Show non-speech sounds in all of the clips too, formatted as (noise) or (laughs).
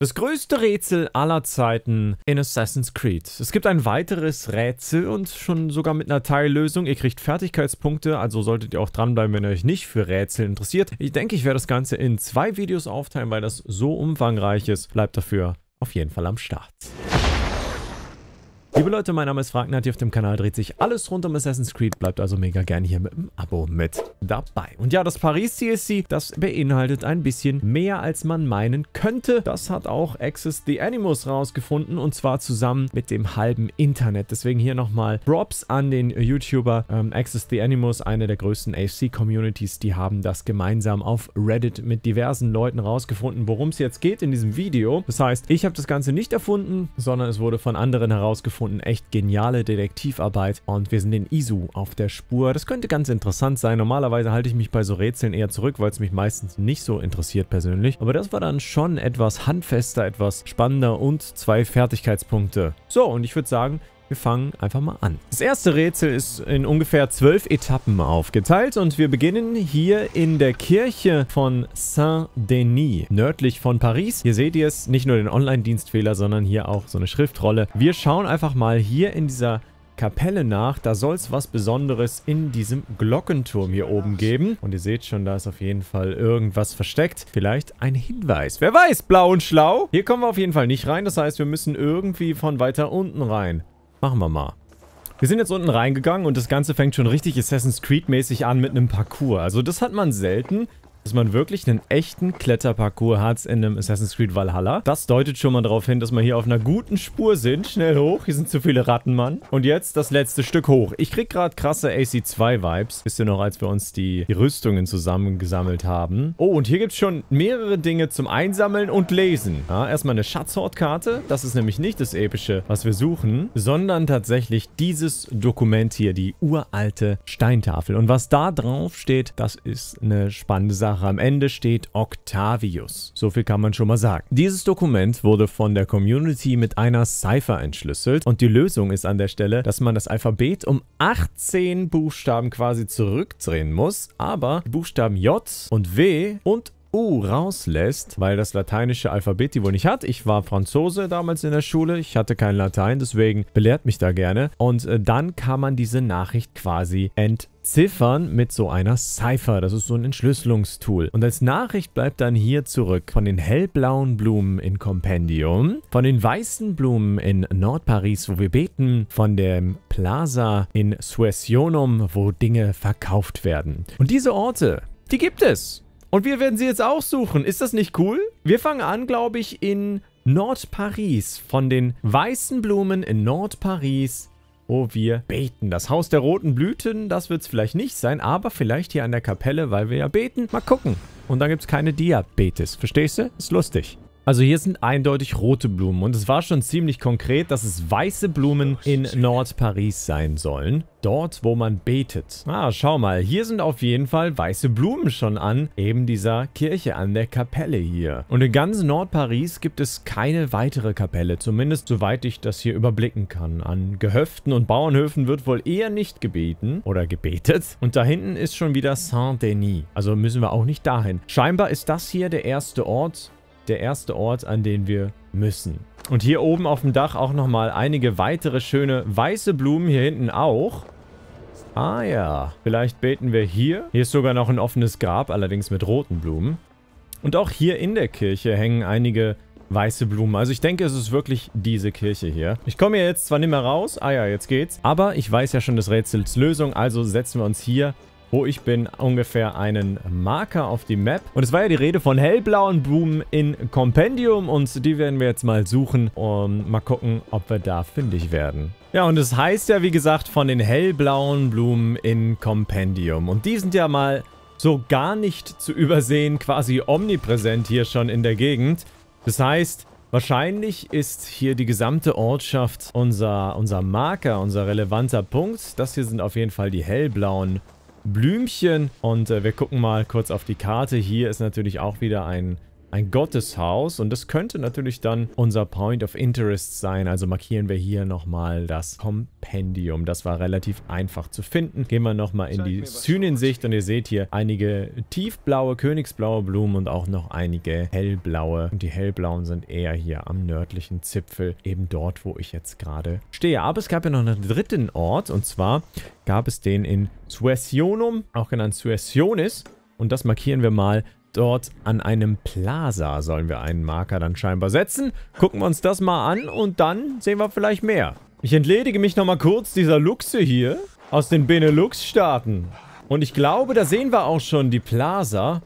Das größte Rätsel aller Zeiten in Assassin's Creed. Es gibt ein weiteres Rätsel und schon sogar mit einer Teillösung. Ihr kriegt Fertigkeitspunkte, also solltet ihr auch dranbleiben, wenn ihr euch nicht für Rätsel interessiert. Ich denke, ich werde das Ganze in zwei Videos aufteilen, weil das so umfangreich ist. Bleibt dafür auf jeden Fall am Start. Liebe Leute, mein Name ist Fragnat, hier auf dem Kanal dreht sich alles rund um Assassin's Creed, bleibt also mega gerne hier mit dem Abo mit dabei. Und ja, das Paris CSC, das beinhaltet ein bisschen mehr, als man meinen könnte. Das hat auch Access the Animus rausgefunden und zwar zusammen mit dem halben Internet. Deswegen hier nochmal Props an den YouTuber ähm, Access the Animus, eine der größten ac communities Die haben das gemeinsam auf Reddit mit diversen Leuten rausgefunden, worum es jetzt geht in diesem Video. Das heißt, ich habe das Ganze nicht erfunden, sondern es wurde von anderen herausgefunden gefunden. Echt geniale Detektivarbeit. Und wir sind in Isu auf der Spur. Das könnte ganz interessant sein. Normalerweise halte ich mich bei so Rätseln eher zurück, weil es mich meistens nicht so interessiert persönlich. Aber das war dann schon etwas handfester, etwas spannender und zwei Fertigkeitspunkte. So, und ich würde sagen, wir fangen einfach mal an. Das erste Rätsel ist in ungefähr zwölf Etappen aufgeteilt und wir beginnen hier in der Kirche von Saint-Denis, nördlich von Paris. Hier seht ihr es, nicht nur den Online-Dienstfehler, sondern hier auch so eine Schriftrolle. Wir schauen einfach mal hier in dieser Kapelle nach. Da soll es was Besonderes in diesem Glockenturm hier oben geben. Und ihr seht schon, da ist auf jeden Fall irgendwas versteckt. Vielleicht ein Hinweis. Wer weiß, blau und schlau. Hier kommen wir auf jeden Fall nicht rein. Das heißt, wir müssen irgendwie von weiter unten rein. Machen wir mal. Wir sind jetzt unten reingegangen und das Ganze fängt schon richtig Assassin's Creed mäßig an mit einem Parcours. Also das hat man selten dass man wirklich einen echten Kletterparcours hat in einem Assassin's Creed Valhalla. Das deutet schon mal darauf hin, dass wir hier auf einer guten Spur sind. Schnell hoch, hier sind zu viele Ratten, Mann. Und jetzt das letzte Stück hoch. Ich krieg gerade krasse AC2-Vibes. Wisst ihr noch, als wir uns die, die Rüstungen zusammengesammelt haben. Oh, und hier gibt's schon mehrere Dinge zum Einsammeln und Lesen. Ja, erstmal eine Schatzhortkarte. Das ist nämlich nicht das Epische, was wir suchen, sondern tatsächlich dieses Dokument hier, die uralte Steintafel. Und was da drauf steht, das ist eine spannende Sache. Sprache. Am Ende steht Octavius. So viel kann man schon mal sagen. Dieses Dokument wurde von der Community mit einer Cipher entschlüsselt und die Lösung ist an der Stelle, dass man das Alphabet um 18 Buchstaben quasi zurückdrehen muss, aber die Buchstaben J und W und U rauslässt, weil das lateinische Alphabet die wohl nicht hat. Ich war Franzose damals in der Schule, ich hatte kein Latein, deswegen belehrt mich da gerne. Und äh, dann kann man diese Nachricht quasi entziffern ziffern mit so einer Cipher. Das ist so ein Entschlüsselungstool. Und als Nachricht bleibt dann hier zurück von den hellblauen Blumen in Compendium, von den weißen Blumen in Nordparis, wo wir beten, von dem Plaza in Suessionum, wo Dinge verkauft werden. Und diese Orte, die gibt es. Und wir werden sie jetzt auch suchen. Ist das nicht cool? Wir fangen an, glaube ich, in Nordparis. Von den weißen Blumen in Nordparis wo wir beten. Das Haus der roten Blüten, das wird es vielleicht nicht sein, aber vielleicht hier an der Kapelle, weil wir ja beten. Mal gucken. Und dann gibt es keine Diabetes. Verstehst du? Ist lustig. Also hier sind eindeutig rote Blumen und es war schon ziemlich konkret, dass es weiße Blumen oh, in Nordparis sein sollen. Dort, wo man betet. Ah, schau mal, hier sind auf jeden Fall weiße Blumen schon an, eben dieser Kirche an der Kapelle hier. Und in ganz Nordparis gibt es keine weitere Kapelle, zumindest soweit ich das hier überblicken kann. An Gehöften und Bauernhöfen wird wohl eher nicht gebeten oder gebetet. Und da hinten ist schon wieder Saint-Denis, also müssen wir auch nicht dahin. Scheinbar ist das hier der erste Ort, der erste Ort, an den wir müssen. Und hier oben auf dem Dach auch nochmal einige weitere schöne weiße Blumen. Hier hinten auch. Ah ja, vielleicht beten wir hier. Hier ist sogar noch ein offenes Grab, allerdings mit roten Blumen. Und auch hier in der Kirche hängen einige weiße Blumen. Also ich denke, es ist wirklich diese Kirche hier. Ich komme hier jetzt zwar nicht mehr raus, ah ja, jetzt geht's, aber ich weiß ja schon des Rätsels Lösung, also setzen wir uns hier wo ich bin, ungefähr einen Marker auf die Map. Und es war ja die Rede von hellblauen Blumen in Compendium und die werden wir jetzt mal suchen und mal gucken, ob wir da fündig werden. Ja, und es das heißt ja, wie gesagt, von den hellblauen Blumen in Compendium. Und die sind ja mal so gar nicht zu übersehen, quasi omnipräsent hier schon in der Gegend. Das heißt, Wahrscheinlich ist hier die gesamte Ortschaft unser, unser Marker, unser relevanter Punkt. Das hier sind auf jeden Fall die hellblauen Blumen. Blümchen. Und äh, wir gucken mal kurz auf die Karte. Hier ist natürlich auch wieder ein ein Gotteshaus und das könnte natürlich dann unser Point of Interest sein. Also markieren wir hier nochmal das Kompendium. Das war relativ einfach zu finden. Gehen wir nochmal in die Synensicht und ihr seht hier einige tiefblaue, königsblaue Blumen und auch noch einige hellblaue. Und die hellblauen sind eher hier am nördlichen Zipfel, eben dort, wo ich jetzt gerade stehe. Aber es gab ja noch einen dritten Ort und zwar gab es den in Suessionum, auch genannt Suessionis. Und das markieren wir mal dort an einem Plaza sollen wir einen Marker dann scheinbar setzen. Gucken wir uns das mal an und dann sehen wir vielleicht mehr. Ich entledige mich nochmal kurz dieser Luchse hier aus den Benelux-Staaten. Und ich glaube, da sehen wir auch schon die Plaza.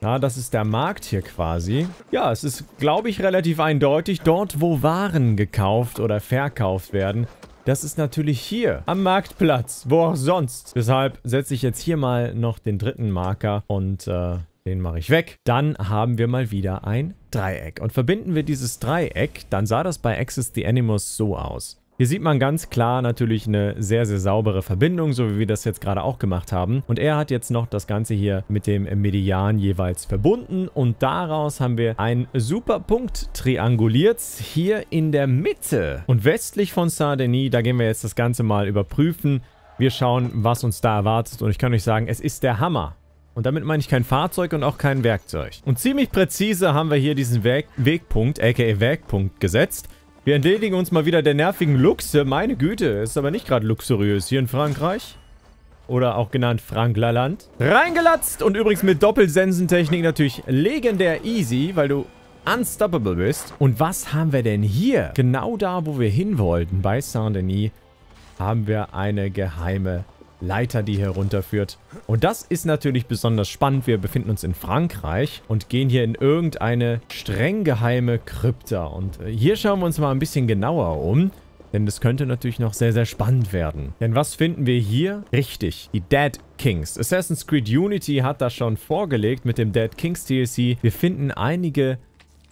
Na, ja, das ist der Markt hier quasi. Ja, es ist, glaube ich, relativ eindeutig. Dort, wo Waren gekauft oder verkauft werden, das ist natürlich hier am Marktplatz, wo auch sonst. Deshalb setze ich jetzt hier mal noch den dritten Marker und äh, den mache ich weg. Dann haben wir mal wieder ein Dreieck. Und verbinden wir dieses Dreieck, dann sah das bei Axis the Animus so aus. Hier sieht man ganz klar natürlich eine sehr, sehr saubere Verbindung, so wie wir das jetzt gerade auch gemacht haben. Und er hat jetzt noch das Ganze hier mit dem Median jeweils verbunden und daraus haben wir einen super Punkt trianguliert, hier in der Mitte. Und westlich von Saint-Denis, da gehen wir jetzt das Ganze mal überprüfen. Wir schauen, was uns da erwartet und ich kann euch sagen, es ist der Hammer. Und damit meine ich kein Fahrzeug und auch kein Werkzeug. Und ziemlich präzise haben wir hier diesen Weg Wegpunkt, aka Werkpunkt, gesetzt. Wir entledigen uns mal wieder der nervigen Luxe. Meine Güte, ist aber nicht gerade luxuriös hier in Frankreich. Oder auch genannt Franklaland. Reingelatzt und übrigens mit Doppelsensentechnik natürlich legendär easy, weil du unstoppable bist. Und was haben wir denn hier? Genau da, wo wir hin wollten, bei Saint-Denis, haben wir eine geheime Leiter, die hier runterführt. Und das ist natürlich besonders spannend. Wir befinden uns in Frankreich und gehen hier in irgendeine streng geheime Krypta. Und äh, hier schauen wir uns mal ein bisschen genauer um. Denn das könnte natürlich noch sehr, sehr spannend werden. Denn was finden wir hier? Richtig, die Dead Kings. Assassin's Creed Unity hat das schon vorgelegt mit dem Dead Kings DLC. Wir finden einige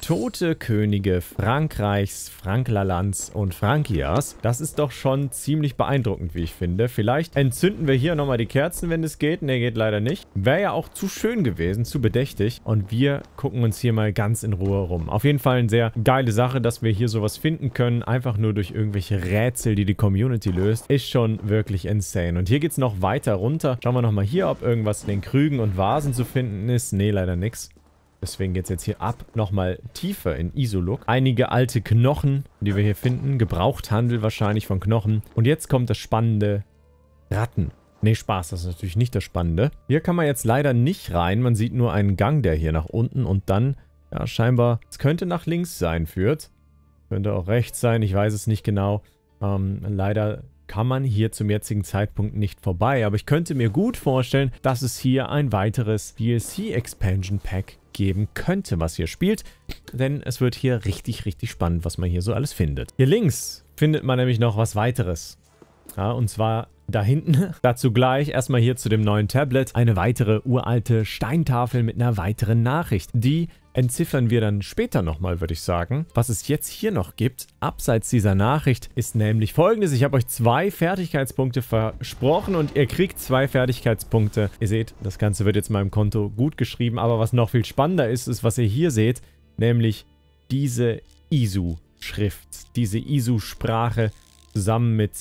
Tote Könige Frankreichs, Franklalands und Frankias. Das ist doch schon ziemlich beeindruckend, wie ich finde. Vielleicht entzünden wir hier nochmal die Kerzen, wenn es geht. Ne, geht leider nicht. Wäre ja auch zu schön gewesen, zu bedächtig. Und wir gucken uns hier mal ganz in Ruhe rum. Auf jeden Fall eine sehr geile Sache, dass wir hier sowas finden können. Einfach nur durch irgendwelche Rätsel, die die Community löst. Ist schon wirklich insane. Und hier geht's noch weiter runter. Schauen wir nochmal hier, ob irgendwas in den Krügen und Vasen zu finden ist. Ne, leider nichts. Deswegen geht es jetzt hier ab, nochmal tiefer in Isoluk. Einige alte Knochen, die wir hier finden. Gebrauchthandel wahrscheinlich von Knochen. Und jetzt kommt das Spannende. Ratten. Nee, Spaß, das ist natürlich nicht das Spannende. Hier kann man jetzt leider nicht rein. Man sieht nur einen Gang, der hier nach unten und dann, ja, scheinbar, es könnte nach links sein, führt. Könnte auch rechts sein, ich weiß es nicht genau. Ähm, leider kann man hier zum jetzigen Zeitpunkt nicht vorbei. Aber ich könnte mir gut vorstellen, dass es hier ein weiteres DLC-Expansion Pack geben könnte, was ihr spielt. Denn es wird hier richtig, richtig spannend, was man hier so alles findet. Hier links findet man nämlich noch was weiteres. Ja, und zwar da hinten. (laughs) Dazu gleich erstmal hier zu dem neuen Tablet eine weitere uralte Steintafel mit einer weiteren Nachricht. Die entziffern wir dann später nochmal, würde ich sagen. Was es jetzt hier noch gibt, abseits dieser Nachricht, ist nämlich folgendes. Ich habe euch zwei Fertigkeitspunkte versprochen und ihr kriegt zwei Fertigkeitspunkte. Ihr seht, das Ganze wird jetzt meinem Konto gut geschrieben, aber was noch viel spannender ist, ist, was ihr hier seht, nämlich diese Isu-Schrift, diese Isu-Sprache zusammen mit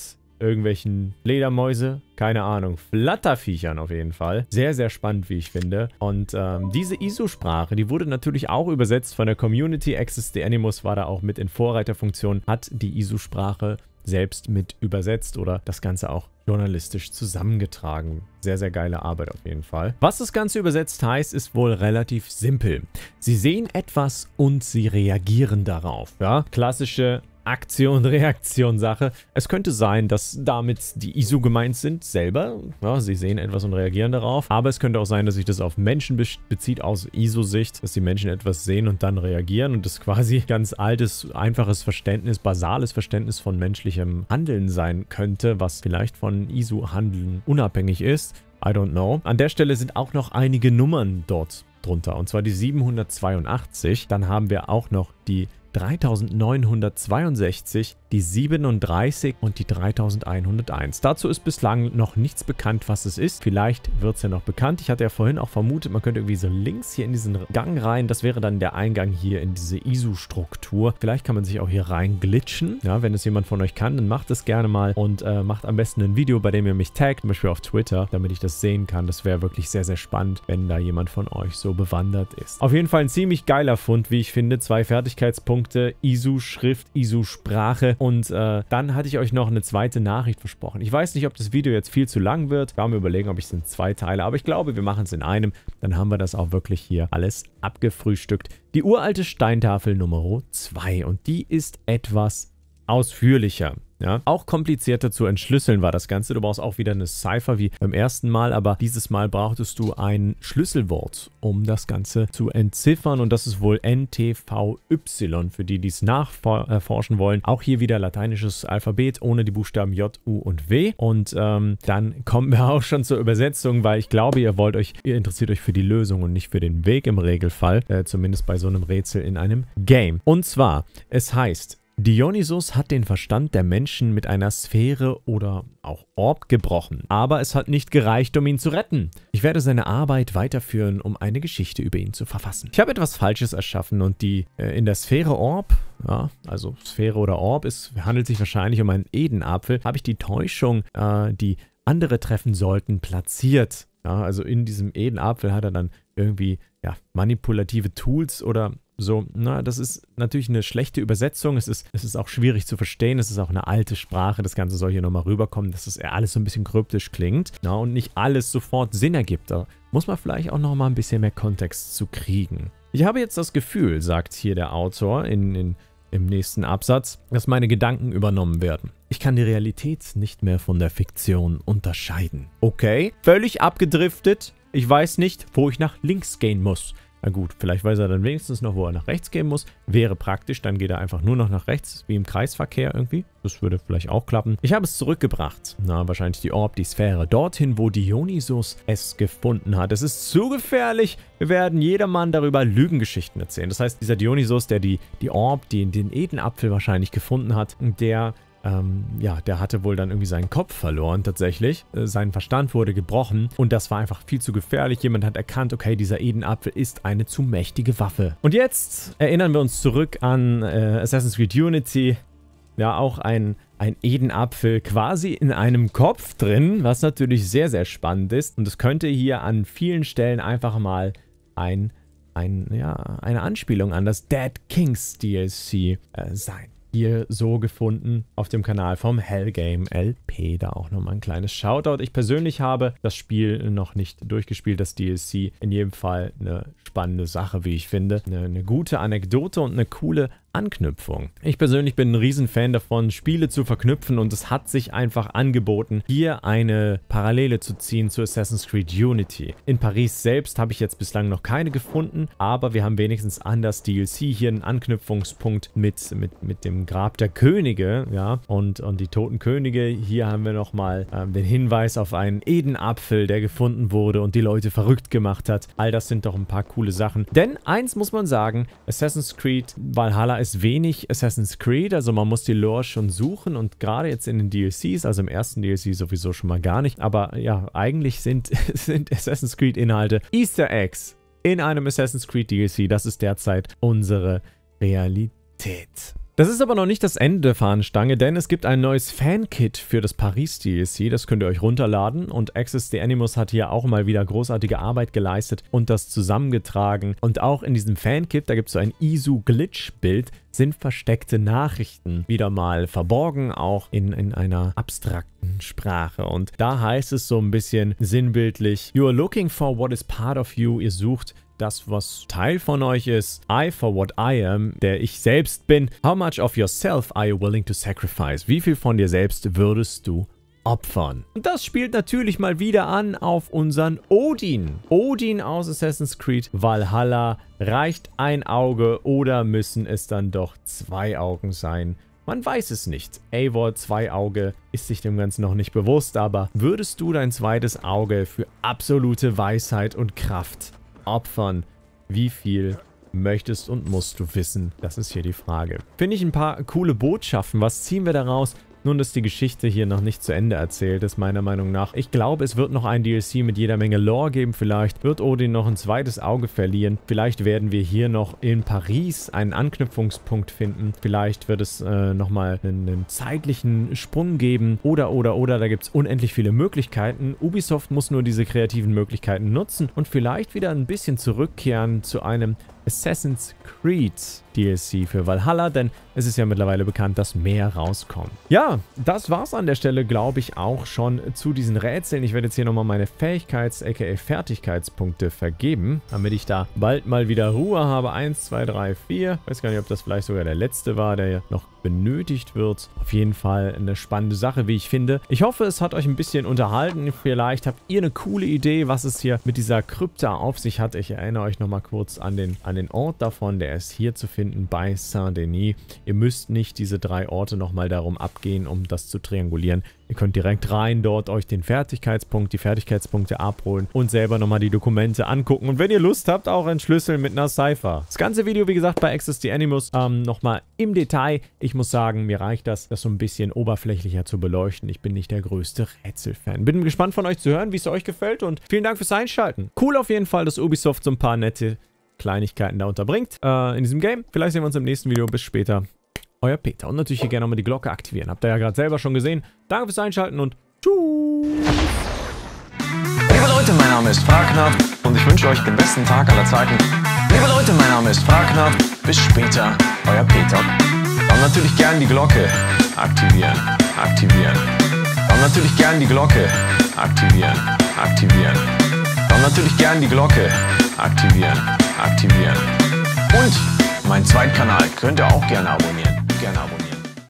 irgendwelchen Ledermäuse, keine Ahnung, Flatterviechern auf jeden Fall. Sehr, sehr spannend, wie ich finde. Und ähm, diese ISO-Sprache, die wurde natürlich auch übersetzt von der Community. Access the Animus war da auch mit in Vorreiterfunktion, hat die ISO-Sprache selbst mit übersetzt oder das Ganze auch journalistisch zusammengetragen. Sehr, sehr geile Arbeit auf jeden Fall. Was das Ganze übersetzt heißt, ist wohl relativ simpel. Sie sehen etwas und sie reagieren darauf. Ja? Klassische Aktion-Reaktion-Sache. (laughs) Es könnte sein, dass damit die Isu gemeint sind selber. Ja, sie sehen etwas und reagieren darauf. Aber es könnte auch sein, dass sich das auf Menschen bezieht, aus Isu-Sicht, dass die Menschen etwas sehen und dann reagieren und das quasi (laughs) ganz altes, einfaches Verständnis, basales Verständnis von menschlichem Handeln sein könnte, was vielleicht von Isu-Handeln unabhängig ist. I don't know. An der Stelle sind auch noch einige Nummern dort drunter. Und zwar die 782. Dann haben wir auch noch die 3962, die 37 und die 3101. Dazu ist bislang noch nichts bekannt, was es ist. Vielleicht wird es ja noch bekannt. Ich hatte ja vorhin auch vermutet, man könnte irgendwie so links hier in diesen Gang rein. Das wäre dann der Eingang hier in diese ISU-Struktur. Vielleicht kann man sich auch hier rein glitchen. Ja, wenn es jemand von euch kann, dann macht es gerne mal und äh, macht am besten ein Video, bei dem ihr mich taggt, zum Beispiel auf Twitter, damit ich das sehen kann. Das wäre wirklich sehr, sehr spannend, wenn da jemand von euch so bewandert ist. Auf jeden Fall ein ziemlich geiler Fund, wie ich finde. Zwei Fertigkeitspunkte Punkte, ISU-Schrift, ISU-Sprache. Und äh, dann hatte ich euch noch eine zweite Nachricht versprochen. Ich weiß nicht, ob das Video jetzt viel zu lang wird. Ich war mir überlegen, ob ich es in zwei Teile, aber ich glaube, wir machen es in einem. Dann haben wir das auch wirklich hier alles abgefrühstückt. Die uralte Steintafel Nummer 2 und die ist etwas ausführlicher. Ja? Auch komplizierter zu entschlüsseln war das Ganze. Du brauchst auch wieder eine Cipher wie beim ersten Mal, aber dieses Mal brauchtest du ein Schlüsselwort, um das Ganze zu entziffern und das ist wohl NTVY für die, die es nachforschen wollen. Auch hier wieder lateinisches Alphabet ohne die Buchstaben J, U und W und ähm, dann kommen wir auch schon zur Übersetzung, weil ich glaube, ihr wollt euch, ihr interessiert euch für die Lösung und nicht für den Weg im Regelfall, äh, zumindest bei so einem Rätsel in einem Game. Und zwar, es heißt Dionysos hat den Verstand der Menschen mit einer Sphäre oder auch Orb gebrochen, aber es hat nicht gereicht, um ihn zu retten. Ich werde seine Arbeit weiterführen, um eine Geschichte über ihn zu verfassen. Ich habe etwas Falsches erschaffen und die äh, in der Sphäre Orb, ja, also Sphäre oder Orb, es handelt sich wahrscheinlich um einen Edenapfel, habe ich die Täuschung, äh, die andere treffen sollten, platziert. Ja, also in diesem Edenapfel hat er dann irgendwie ja, manipulative Tools oder so, na, das ist natürlich eine schlechte Übersetzung. Es ist, es ist auch schwierig zu verstehen. Es ist auch eine alte Sprache. Das Ganze soll hier nochmal rüberkommen, dass das alles so ein bisschen kryptisch klingt. Na, und nicht alles sofort Sinn ergibt. Da muss man vielleicht auch nochmal ein bisschen mehr Kontext zu kriegen. Ich habe jetzt das Gefühl, sagt hier der Autor in, in, im nächsten Absatz, dass meine Gedanken übernommen werden. Ich kann die Realität nicht mehr von der Fiktion unterscheiden. Okay, völlig abgedriftet. Ich weiß nicht, wo ich nach links gehen muss. Na gut, vielleicht weiß er dann wenigstens noch, wo er nach rechts gehen muss. Wäre praktisch, dann geht er einfach nur noch nach rechts, wie im Kreisverkehr irgendwie. Das würde vielleicht auch klappen. Ich habe es zurückgebracht. Na, wahrscheinlich die Orb, die Sphäre. Dorthin, wo Dionysus es gefunden hat. Es ist zu gefährlich. Wir werden jedermann darüber Lügengeschichten erzählen. Das heißt, dieser Dionysus, der die, die Orb, die, den Edenapfel wahrscheinlich gefunden hat, der ähm, ja, der hatte wohl dann irgendwie seinen Kopf verloren tatsächlich. Äh, sein Verstand wurde gebrochen und das war einfach viel zu gefährlich. Jemand hat erkannt, okay, dieser Edenapfel ist eine zu mächtige Waffe. Und jetzt erinnern wir uns zurück an äh, Assassin's Creed Unity. Ja, auch ein, ein Edenapfel quasi in einem Kopf drin, was natürlich sehr, sehr spannend ist. Und es könnte hier an vielen Stellen einfach mal ein, ein, ja, eine Anspielung an das Dead Kings DLC äh, sein hier so gefunden auf dem Kanal vom Hellgame LP. Da auch nochmal ein kleines Shoutout. Ich persönlich habe das Spiel noch nicht durchgespielt, das DLC. In jedem Fall eine spannende Sache, wie ich finde. Eine, eine gute Anekdote und eine coole Anknüpfung. Ich persönlich bin ein Riesenfan davon, Spiele zu verknüpfen und es hat sich einfach angeboten, hier eine Parallele zu ziehen zu Assassin's Creed Unity. In Paris selbst habe ich jetzt bislang noch keine gefunden, aber wir haben wenigstens an das DLC hier einen Anknüpfungspunkt mit, mit, mit dem Grab der Könige, ja, und, und die toten Könige. Hier haben wir nochmal ähm, den Hinweis auf einen Edenapfel, der gefunden wurde und die Leute verrückt gemacht hat. All das sind doch ein paar coole Sachen. Denn eins muss man sagen, Assassin's Creed Valhalla ist wenig Assassin's Creed, also man muss die Lore schon suchen und gerade jetzt in den DLCs, also im ersten DLC sowieso schon mal gar nicht, aber ja, eigentlich sind, (laughs) sind Assassin's Creed Inhalte Easter Eggs in einem Assassin's Creed DLC. Das ist derzeit unsere Realität. Das ist aber noch nicht das Ende der Fahnenstange, denn es gibt ein neues Fan-Kit für das Paris DLC, das könnt ihr euch runterladen und Access the Animus hat hier auch mal wieder großartige Arbeit geleistet und das zusammengetragen. Und auch in diesem Fan-Kit, da gibt es so ein Isu-Glitch-Bild, sind versteckte Nachrichten wieder mal verborgen, auch in, in einer abstrakten Sprache. Und da heißt es so ein bisschen sinnbildlich, You are looking for what is part of you, ihr sucht das, was Teil von euch ist. I for what I am, der ich selbst bin. How much of yourself are you willing to sacrifice? Wie viel von dir selbst würdest du opfern. Und das spielt natürlich mal wieder an auf unseren Odin. Odin aus Assassin's Creed Valhalla. Reicht ein Auge oder müssen es dann doch zwei Augen sein? Man weiß es nicht. Eivor zwei Auge ist sich dem Ganzen noch nicht bewusst, aber würdest du dein zweites Auge für absolute Weisheit und Kraft opfern? Wie viel möchtest und musst du wissen? Das ist hier die Frage. Finde ich ein paar coole Botschaften. Was ziehen wir daraus? Nun ist die Geschichte hier noch nicht zu Ende erzählt ist, meiner Meinung nach. Ich glaube, es wird noch ein DLC mit jeder Menge Lore geben. Vielleicht wird Odin noch ein zweites Auge verlieren. Vielleicht werden wir hier noch in Paris einen Anknüpfungspunkt finden. Vielleicht wird es äh, nochmal einen, einen zeitlichen Sprung geben. Oder, oder, oder. Da gibt es unendlich viele Möglichkeiten. Ubisoft muss nur diese kreativen Möglichkeiten nutzen und vielleicht wieder ein bisschen zurückkehren zu einem Assassin's Creed DLC für Valhalla, denn es ist ja mittlerweile bekannt, dass mehr rauskommt. Ja, das war's an der Stelle, glaube ich, auch schon zu diesen Rätseln. Ich werde jetzt hier nochmal meine Fähigkeits- aka Fertigkeitspunkte vergeben, damit ich da bald mal wieder Ruhe habe. Eins, zwei, drei, vier. Weiß gar nicht, ob das vielleicht sogar der letzte war, der ja noch benötigt wird. Auf jeden Fall eine spannende Sache, wie ich finde. Ich hoffe, es hat euch ein bisschen unterhalten. Vielleicht habt ihr eine coole Idee, was es hier mit dieser Krypta auf sich hat. Ich erinnere euch nochmal kurz an den, an den Ort davon. Der ist hier zu finden bei Saint-Denis. Ihr müsst nicht diese drei Orte nochmal darum abgehen, um das zu triangulieren. Ihr könnt direkt rein dort euch den Fertigkeitspunkt, die Fertigkeitspunkte abholen und selber nochmal die Dokumente angucken. Und wenn ihr Lust habt, auch entschlüsseln mit einer Cypher. Das ganze Video, wie gesagt, bei Access the Animus ähm, nochmal im Detail. Ich muss sagen, mir reicht das, das so ein bisschen oberflächlicher zu beleuchten. Ich bin nicht der größte Rätselfan. Bin gespannt von euch zu hören, wie es euch gefällt und vielen Dank fürs Einschalten. Cool auf jeden Fall, dass Ubisoft so ein paar nette Kleinigkeiten da unterbringt äh, in diesem Game. Vielleicht sehen wir uns im nächsten Video. Bis später euer Peter. Und natürlich hier gerne nochmal die Glocke aktivieren. Habt ihr ja gerade selber schon gesehen. Danke fürs Einschalten und tschüss! Liebe Leute, mein Name ist Fragnard und ich wünsche euch den besten Tag aller Zeiten. Liebe Leute, mein Name ist Fragnard. Bis später, euer Peter. Und natürlich gern die Glocke aktivieren, aktivieren. Und natürlich gern die Glocke aktivieren, aktivieren. Und natürlich gern die Glocke aktivieren, aktivieren. Und meinen Zweitkanal könnt ihr auch gerne abonnieren.